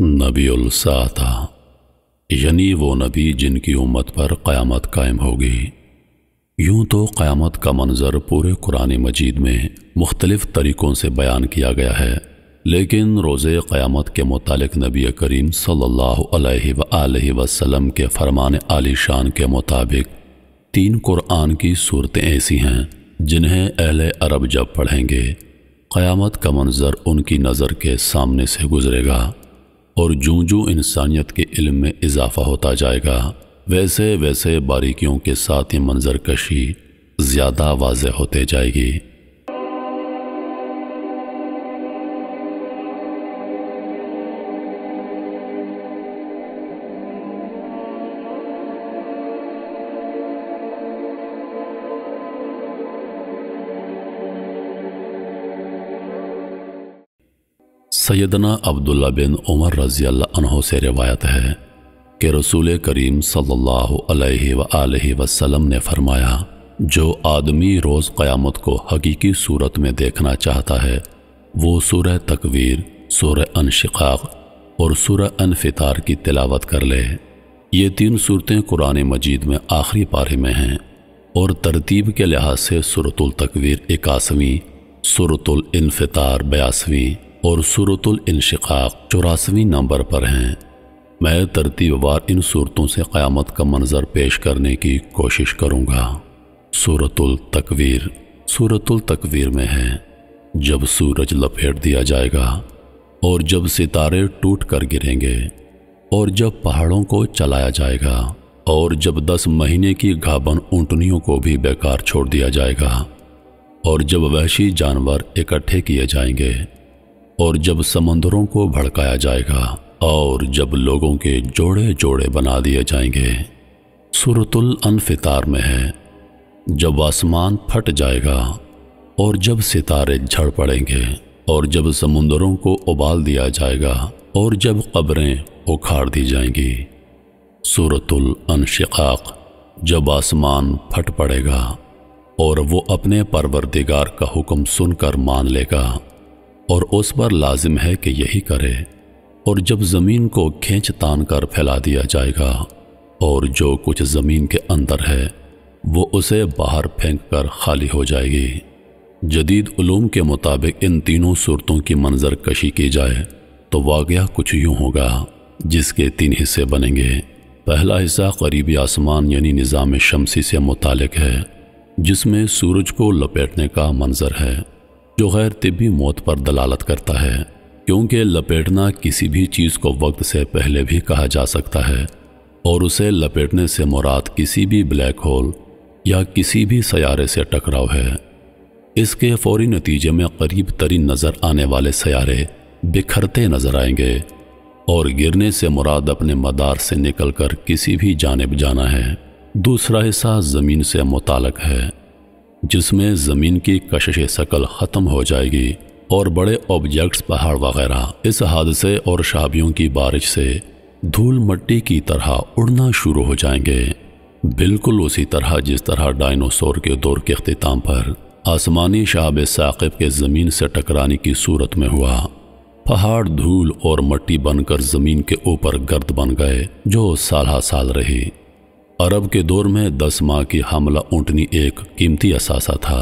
نبي الساتا यानी वो नबी जिनकी उम्मत पर क़यामत कायम होगी यूं तो क़यामत का मंज़र पूरे कुरान मजीद में मुख्तलिफ़ तरीक़ों से बयान किया गया है लेकिन रोज़ क़यामत के मुतालिक नबी करीम सल्लल्लाहु अलैहि के फरमान आलीशान के मुताबिक तीन कुरान की सूरतें ऐसी हैं जिन्हें अहले अरब जब पढ़ेंगे क़यामत का मंज़र उनकी नज़र के सामने से गुज़रेगा और जू जू इंसानियत के इल्म में इजाफ़ा होता जाएगा वैसे वैसे बारीकियों के साथ ये मंज़र कशी ज़्यादा वाज होते जाएगी सैदना अब्दुल्ला बिन उमर रजी अल्लाह से रिवायत है कि रसूल करीम सल्ला वसलम ने फरमाया जो आदमी रोज़ क़्यामत को हकीकी सूरत में देखना चाहता है वो सुर तकवीर सुर अनशाक और सुर अनफितार की तिलावत कर ले ये तीन सूरतें कुरान मजीद में आखिरी पारे में हैं और तरतीब के लिहाज से सुरतुलतकवीर तकवीर इक्यासवीं सूरतुल इनफितार बयासवीं और सूरतुल इनशिकाक चौरासवीं नंबर पर हैं मैं तरतीबार इन सूरतों से क़्यामत का मंजर पेश करने की कोशिश करूँगा सूरतुल तकवीर सूरतुल तकवीर में है जब सूरज लपेट दिया जाएगा और जब सितारे टूट कर गिरेंगे और जब पहाड़ों को चलाया जाएगा और जब दस महीने की घाबन ऊँटनियों को भी बेकार छोड़ दिया जाएगा और जब वहशी जानवर इकट्ठे किए जाएंगे और जब समंदरों को भड़काया जाएगा और जब लोगों के जोड़े जोड़े बना दिए जाएंगे सुरतुल अनफितार में है जब आसमान फट जाएगा और जब सितारे झड़ पड़ेंगे और जब समुंदरों को उबाल दिया जाएगा और जब कब्रें उखाड़ दी जाएंगी सूरतुल अनशिकाक जब आसमान फट पड़ेगा और वो अपने परवरदिगार का हुक्म सुनकर मान लेगा और उस पर लाजिम है कि यही करे और जब ज़मीन को खींच तान कर फैला दिया जाएगा और जो कुछ ज़मीन के अंदर है वो उसे बाहर फेंक कर खाली हो जाएगी जदीद उलूम के मुताबिक इन तीनों सूरतों की मंजर कशी की जाए तो वाक़ कुछ यूँ होगा जिसके तीन हिस्से बनेंगे पहला हिस्सा करीबी आसमान यानी निज़ाम शमसी से मुतल है जिसमें सूरज को लपेटने का मंजर है जो गैर तिबी मौत पर दलालत करता है क्योंकि लपेटना किसी भी चीज़ को वक्त से पहले भी कहा जा सकता है और उसे लपेटने से मुराद किसी भी ब्लैक होल या किसी भी सयारे से टकराव है इसके फौरी नतीजे में करीब तरीन नज़र आने वाले सयारे बिखरते नज़र आएंगे और गिरने से मुराद अपने मदार से निकलकर किसी भी जानब जाना है दूसरा हिस्सा ज़मीन से मुतलक है जिसमें ज़मीन की कशिश शकल ख़त्म हो जाएगी और बड़े ऑब्जेक्ट्स पहाड़ वगैरह इस हादसे और शाबियों की बारिश से धूल मट्टी की तरह उड़ना शुरू हो जाएंगे बिल्कुल उसी तरह जिस तरह डायनासोर के दौर के अख्ताम पर आसमानी शाब साकिब के ज़मीन से टकराने की सूरत में हुआ पहाड़ धूल और मट्टी बनकर ज़मीन के ऊपर गर्द बन गए जो साल साल रही अरब के दौर में दस माह की हमला ऊँटनी एक कीमती असासा था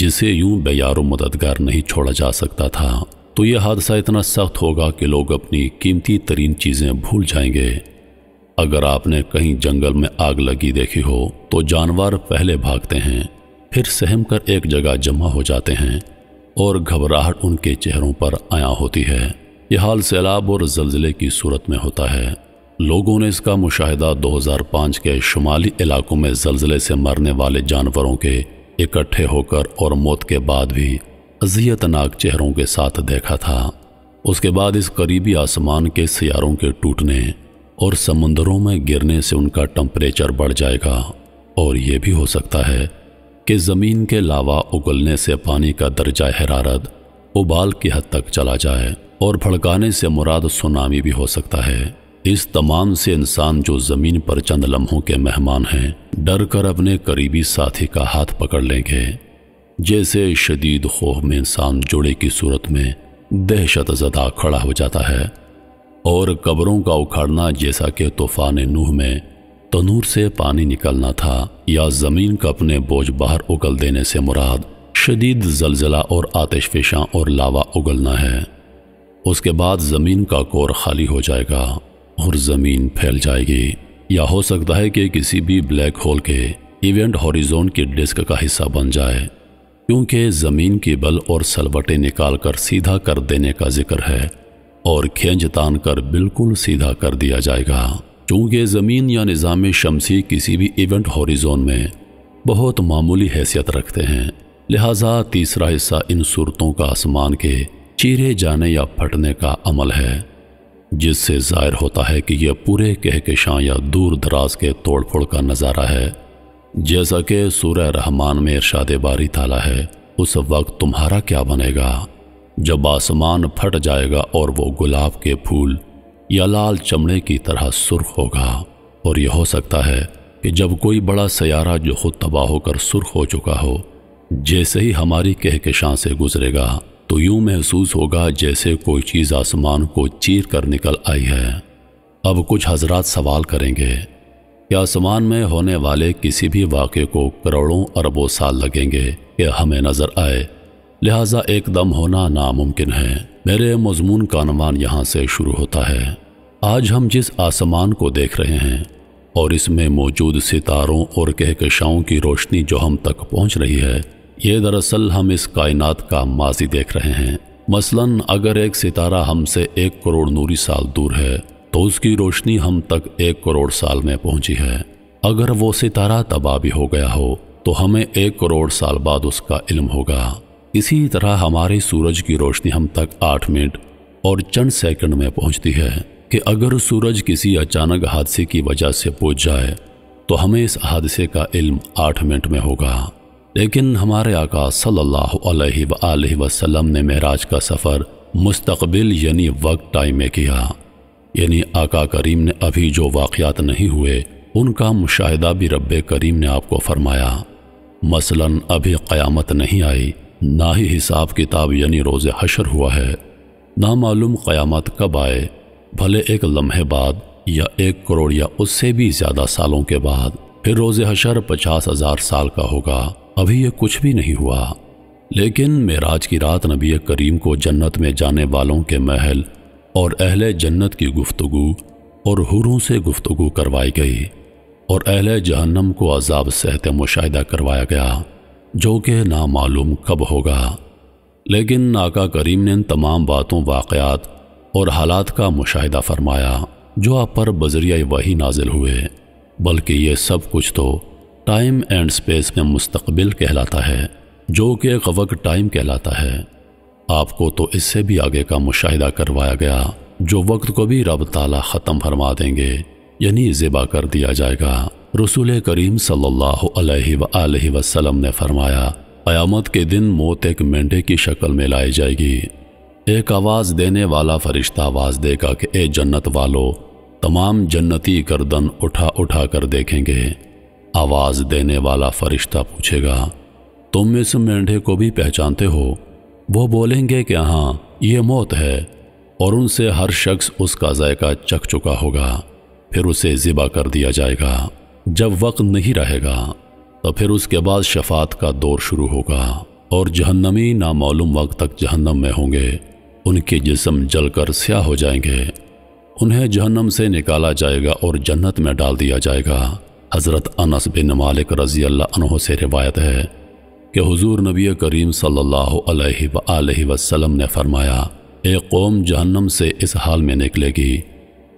जिसे यूं बेयारो मददगार नहीं छोड़ा जा सकता था तो यह हादसा इतना सख्त होगा कि लोग अपनी कीमती तरीन चीज़ें भूल जाएंगे अगर आपने कहीं जंगल में आग लगी देखी हो तो जानवर पहले भागते हैं फिर सहम कर एक जगह जमा हो जाते हैं और घबराहट उनके चेहरों पर आया होती है यह हाल सैलाब और जलजिले की सूरत में होता है लोगों ने इसका मुशाहिदा 2005 के शुमाली इलाकों में जलजिले से मरने वाले जानवरों के इकट्ठे होकर और मौत के बाद भी अजियतनाक चेहरों के साथ देखा था उसके बाद इस करीबी आसमान के सियारों के टूटने और समुंदरों में गिरने से उनका टम्परेचर बढ़ जाएगा और यह भी हो सकता है कि ज़मीन के लावा उगलने से पानी का दर्जा हरारत उबाल की हद तक चला जाए और भड़काने से मुराद सुनामी भी हो सकता है इस तमाम से इंसान जो ज़मीन पर चंद लम्हों के मेहमान हैं डर कर अपने करीबी साथी का हाथ पकड़ लेंगे जैसे शदीद खोह में इंसान जोड़े की सूरत में दहशत ज़दा खड़ा हो जाता है और कब्रों का उखाड़ना जैसा कि तूफ़ान नूह में तनूर से पानी निकलना था या ज़मीन का अपने बोझ बाहर उगल देने से मुराद शदीद जलजला और आतिश फिशां और लावा उगलना है उसके बाद ज़मीन का कोर खाली हो जाएगा और ज़मीन फैल जाएगी या हो सकता है कि किसी भी ब्लैक होल के इवेंट हॉरिजोन के डिस्क का हिस्सा बन जाए क्योंकि ज़मीन के बल और सलबटे निकाल कर सीधा कर देने का जिक्र है और खेंच तान कर बिल्कुल सीधा कर दिया जाएगा चूँकि ज़मीन या निज़ाम शमसी किसी भी इवेंट हॉरिजोन में बहुत मामूली हैसियत रखते हैं लिहाजा तीसरा हिस्सा इन सूरतों का आसमान के चीरे जाने या फटने का अमल है जिससे जाहिर होता है कि यह पूरे कहकशां या दूर दराज के तोड़फोड़ का नज़ारा है जैसा कि सूर्य रहमान में इरशाद बारी ताला है उस वक्त तुम्हारा क्या बनेगा जब आसमान फट जाएगा और वो गुलाब के फूल या लाल चमड़े की तरह सुर्ख होगा और यह हो सकता है कि जब कोई बड़ा सयारा जो खुद तबाह होकर सुर्ख हो चुका हो जैसे ही हमारी कहकशां से गुजरेगा तो यूं महसूस होगा जैसे कोई चीज़ आसमान को चीर कर निकल आई है अब कुछ हजरात सवाल करेंगे कि आसमान में होने वाले किसी भी वाक़े को करोड़ों अरबों साल लगेंगे कि हमें नज़र आए लिहाजा एकदम होना नामुमकिन है मेरे मजमून का अनुमान यहाँ से शुरू होता है आज हम जिस आसमान को देख रहे हैं और इसमें मौजूद सितारों और कहकशाओं की रोशनी जो हम तक पहुँच रही है ये दरअसल हम इस कायनात का माजी देख रहे हैं मसलन अगर एक सितारा हमसे एक करोड़ नूरी साल दूर है तो उसकी रोशनी हम तक एक करोड़ साल में पहुंची है अगर वो सितारा तबाह भी हो गया हो तो हमें एक करोड़ साल बाद उसका इल्म होगा इसी तरह हमारे सूरज की रोशनी हम तक आठ मिनट और चंद सेकंड में पहुंचती है कि अगर सूरज किसी अचानक हादसे की वजह से पहुंच जाए तो हमें इस हादसे का इल्म आठ मिनट में होगा लेकिन हमारे आका सल्ला वसलम ने महराज का सफ़र मुस्तबिल यानी वक्त टाइम में किया यानी आका करीम ने अभी जो वाक़ात नहीं हुए उनका मुशाहिदा भी रब करीम ने आपको फरमाया मसलन अभी क़यामत नहीं आई ना ही हिसाब किताब यानी रोज़ हशर हुआ है मालूम क़यामत कब आए भले एक लम्हे बाद या एक करोड़ या उससे भी ज़्यादा सालों के बाद फिर रोज़ हशर पचास हज़ार साल का होगा अभी यह कुछ भी नहीं हुआ लेकिन मेराज की रात नबी करीम को जन्नत में जाने वालों के महल और अहल जन्नत की गुफ्तगु और हुरों से गुफ्तगु करवाई गई और अहल जहन्नम को अजाब सहत मुशाह करवाया गया जो कि नामालूम कब होगा लेकिन नाका करीम ने इन तमाम बातों वाक़ात और हालात का मुशाह फरमाया जो आप पर बजरिया वही नाजिल हुए बल्कि ये सब कुछ तो टाइम एंड स्पेस में मुस्तकबिल कहलाता है जो कि गवक टाइम कहलाता है आपको तो इससे भी आगे का मुशाहिदा करवाया गया जो वक्त को भी रब ताला ख़त्म फरमा देंगे यानी ज़िबा कर दिया जाएगा रसूल करीम सल्ला वसलम ने फरमाया क़यामत के दिन मौत एक मेंढे की शक्ल में लाई जाएगी एक आवाज़ देने वाला फरिश्ता आवाज़ देगा कि ए जन्नत वालो तमाम जन्नती गर्दन उठा उठा कर देखेंगे आवाज देने वाला फरिश्ता पूछेगा तुम इस मेंढे को भी पहचानते हो वो बोलेंगे कि हाँ ये मौत है और उनसे हर शख्स उसका जायका चख चुका होगा फिर उसे ज़िबा कर दिया जाएगा जब वक्त नहीं रहेगा तो फिर उसके बाद शफात का दौर शुरू होगा और जहन्नमी नामालूम वक्त तक जहन्नम में होंगे उनके जिसम जलकर स्याह हो जाएंगे उन्हें जहन्नम से निकाला जाएगा और जन्नत में डाल दिया जाएगा हज़रत अनस बिन मालिक रज़ी अल्लाह से रिवायत है कि हुजूर नबी करीम सल्लल्लाहु अलैहि वसल्लम ने फरमाया एक कौम जहन्नम से इस हाल में निकलेगी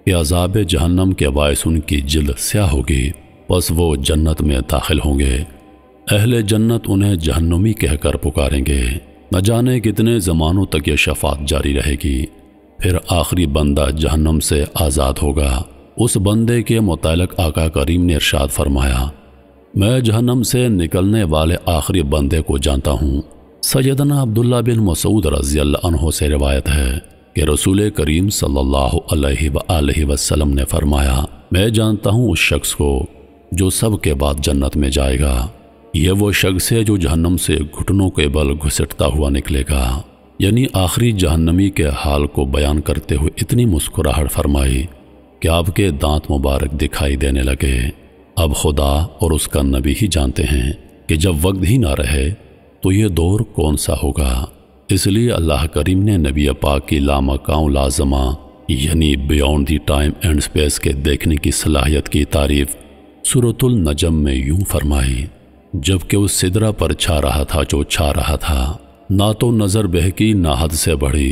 कि अजाब जहन्नम के बायस उनकी जिल्द स्या होगी बस वो जन्नत में दाखिल होंगे अहल जन्नत उन्हें जहन्नुमी कहकर पुकारेंगे न जाने कितने ज़मानों तक ये शफात जारी रहेगी फिर आखिरी बंदा जहन्नम से आज़ाद होगा उस बंदे के मुतलक आका करीम ने इरशाद फरमाया मैं जहनम से निकलने वाले आखिरी बंदे को जानता हूँ सैदना अब्दुल्ला बिन मसूद रजी से रिवायत है कि रसूल करीम सल्ला वसलम ने फरमाया मैं जानता हूँ उस शख्स को जो सब के बाद जन्नत में जाएगा ये वो शख्स है जो जहन्नम से घुटनों के बल घुसटता हुआ निकलेगा यानी आखिरी जहन्नमी के हाल को बयान करते हुए इतनी मुस्कुराहट फरमाई कि आपके दांत मुबारक दिखाई देने लगे अब खुदा और उसका नबी ही जानते हैं कि जब वक्त ही ना रहे तो ये दौर कौन सा होगा इसलिए अल्लाह करीम ने नबी पाक की काउ लाजमा यानी beyond the time and space के देखने की सलाहियत की तारीफ सूरतुल नजम में यूं फरमाई जबकि उस सिदरा पर छा रहा था जो छा रहा था ना तो नज़र बहकी ना हद से बढ़ी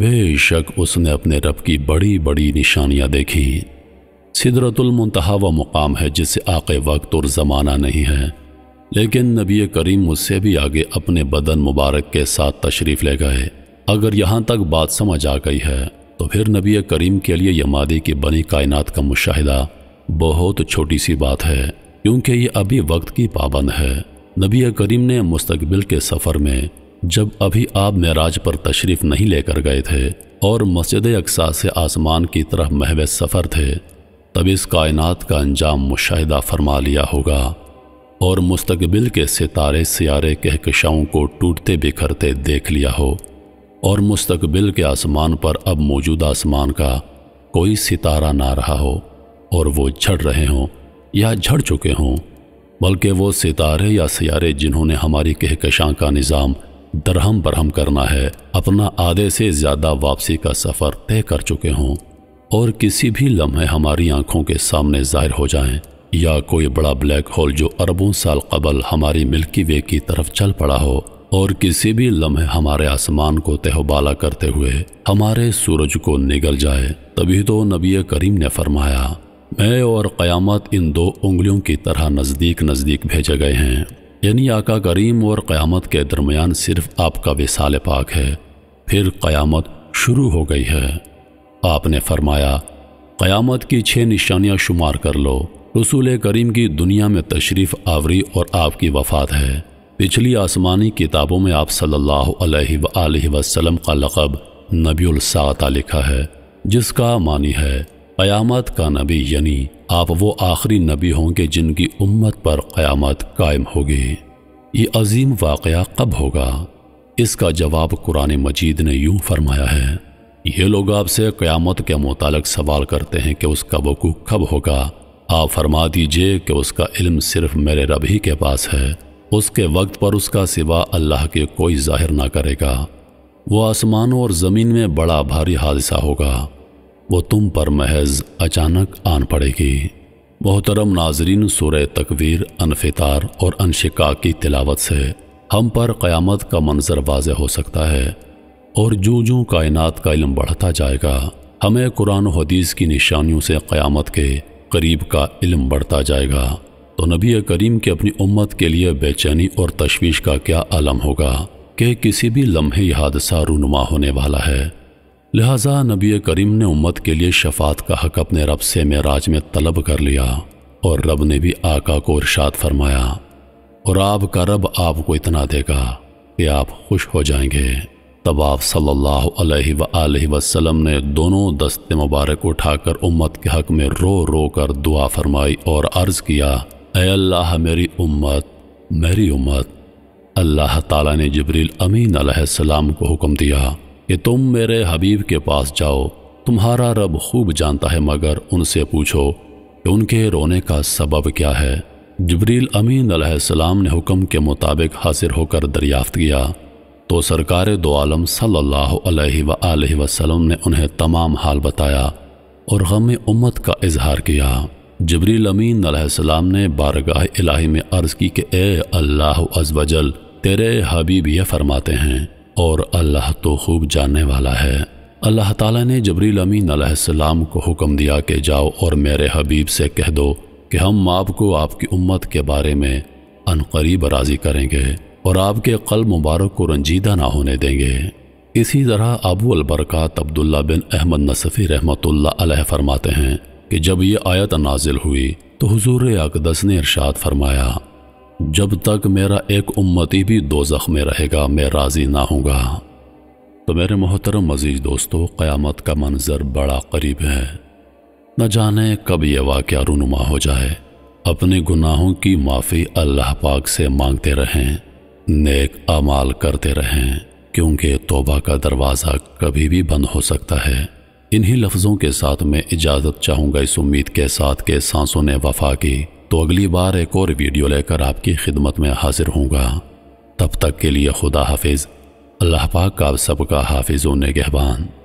बेशक उसने अपने रब की बड़ी बड़ी निशानियां देखी सिदरतुलमतहा व मुकाम है जिसे आके वक्त और ज़माना नहीं है लेकिन नबी करीम मुझसे भी आगे अपने बदन मुबारक के साथ तशरीफ़ ले गए अगर यहाँ तक बात समझ आ गई है तो फिर नबी करीम के लिए यमादी की बनी कायनात का मुशाहिदा बहुत छोटी सी बात है क्योंकि ये अभी वक्त की पाबंद है नबी करीम ने मुस्तबिल के सफ़र में जब अभी आप मेराज पर तशरीफ़ नहीं लेकर गए थे और मस्जिद अकसा से आसमान की तरफ महव सफ़र थे तब इस कायनात का अंजाम मुशाहिदा फरमा लिया होगा और मुस्तबिल के सितारे सियारे कहकशाओं को टूटते बिखरते देख लिया हो और मुस्तबिल के आसमान पर अब मौजूदा आसमान का कोई सितारा ना रहा हो और वो झड़ रहे हों या झड़ चुके हों बल्कि वो सितारे या सियारे जिन्होंने हमारी कहकशां का निज़ाम दरहम बरहम करना है अपना आधे से ज़्यादा वापसी का सफ़र तय कर चुके हों और किसी भी लम्हे हमारी आंखों के सामने ज़ाहिर हो जाएं या कोई बड़ा ब्लैक होल जो अरबों साल कबल हमारी मिल्की वे की तरफ चल पड़ा हो और किसी भी लम्हे हमारे आसमान को तहबाला करते हुए हमारे सूरज को निगल जाए तभी तो नबी करीम ने फरमाया मैं और क़यामत इन दो उंगलियों की तरह नज़दीक नज़दीक भेजे गए हैं यानी आका करीम और क़यामत के दरमियान सिर्फ आपका विसाल पाक है फिर क़यामत शुरू हो गई है आपने फरमाया क़यामत की छः निशानियाँ शुमार कर लो रसूल करीम की दुनिया में तशरीफ़ आवरी और आपकी वफात है पिछली आसमानी किताबों में आप सल्लल्लाहु अलैहि वसल्लम का लक़ब नबीसाता लिखा है जिसका मानी है क़यामत का नबी यानी आप वो आखिरी नबी होंगे जिनकी उम्मत पर क़यामत कायम होगी ये अजीम वाक़ कब होगा इसका जवाब कुरान मजीद ने यूं फरमाया है ये लोग आपसे क़यामत के मुतल सवाल करते हैं कि उसका वकू कब होगा आप फरमा दीजिए कि उसका इल्म सिर्फ मेरे रब ही के पास है उसके वक्त पर उसका सिवा अल्लाह के कोई जाहिर ना करेगा वह आसमानों और ज़मीन में बड़ा भारी हादसा होगा वो तुम पर महज अचानक आन पड़ेगी मोहतरम नाजरीन सूर तकवीर अनफितार और अनशिका की तिलावत से हम पर क़यामत का मंजर वाज हो सकता है और जू जूँ कायनात का इलम बढ़ता जाएगा हमें कुरान हदीस की निशानियों से क़यामत के करीब का इलम बढ़ता जाएगा तो नबी करीम की अपनी उम्मत के लिए बेचैनी और तशवीश का क्या आलम होगा कि किसी भी लम्हे हादसा रूनुमा होने वाला है लिहाजा नबी करीम ने उम्मत के लिए शफात का हक अपने रब से मेराज में तलब कर लिया और रब ने भी आका को इर्शाद फरमाया और आपका रब आपको इतना देगा कि आप खुश हो जाएंगे तब आप सल्लल्लाहु अलैहि सल्ला वसल्लम ने दोनों दस्ते मुबारक उठाकर उम्मत के हक में रो रो कर दुआ फरमाई और अर्ज़ किया अल्लाह मेरी उम्मत मेरी उम्मत अल्लाह ताला ने जबरील अमीन अलैहिस्सलाम को हुक्म दिया कि तुम मेरे हबीब के पास जाओ तुम्हारा रब खूब जानता है मगर उनसे पूछो कि उनके रोने का सबब क्या है जबरील अमीन अलैहिस्सलाम ने हुक्म के मुताबिक हाजिर होकर दरियाफ्त किया तो सरकार दो आलम सल्लल्लाहु अलैहि सल्ला वसल्लम ने उन्हें तमाम हाल बताया और गम उम्मत का इजहार किया जबरील अमीन अलैहिस्सलाम ने बारगाह इलाही में अर्ज़ की कि ए अल्लाह अजवजल तेरे हबीब ये फरमाते हैं और अल्लाह तो खूब जानने वाला है अल्लाह ताला ने जबरील अमीन अलैहिस्सलाम को हुक्म दिया कि जाओ और मेरे हबीब से कह दो कि हम आपको आपकी उम्मत के बारे में अनकरीब राज़ी करेंगे और आपके कल मुबारक को रंजीदा ना होने देंगे इसी तरह अबू अलबरकत अब्दुल्ला बिन अहमद नसफ़ी रहमत फरमाते हैं कि जब ये आयत नाजिल हुई तो हजूर अकदस ने इरशाद फरमाया जब तक मेरा एक उम्मती भी ज़ख़्म में रहेगा मैं राज़ी ना हूँगा तो मेरे मोहतरम मजीज दोस्तों क़यामत का मंज़र बड़ा करीब है न जाने कब यह वाक़ रूनुमा हो जाए अपने गुनाहों की माफ़ी अल्लाह पाक से मांगते रहें नेक अमाल करते रहें क्योंकि तोबा का दरवाज़ा कभी भी बंद हो सकता है इन्हीं लफ्ज़ों के साथ मैं इजाज़त चाहूँगा इस उम्मीद के साथ के सांसों ने वफा की तो अगली बार एक और वीडियो लेकर आपकी खिदमत में हाजिर होऊंगा तब तक के लिए खुदा हाफिज़ अल्लाह पाक का सबका ने नगहबान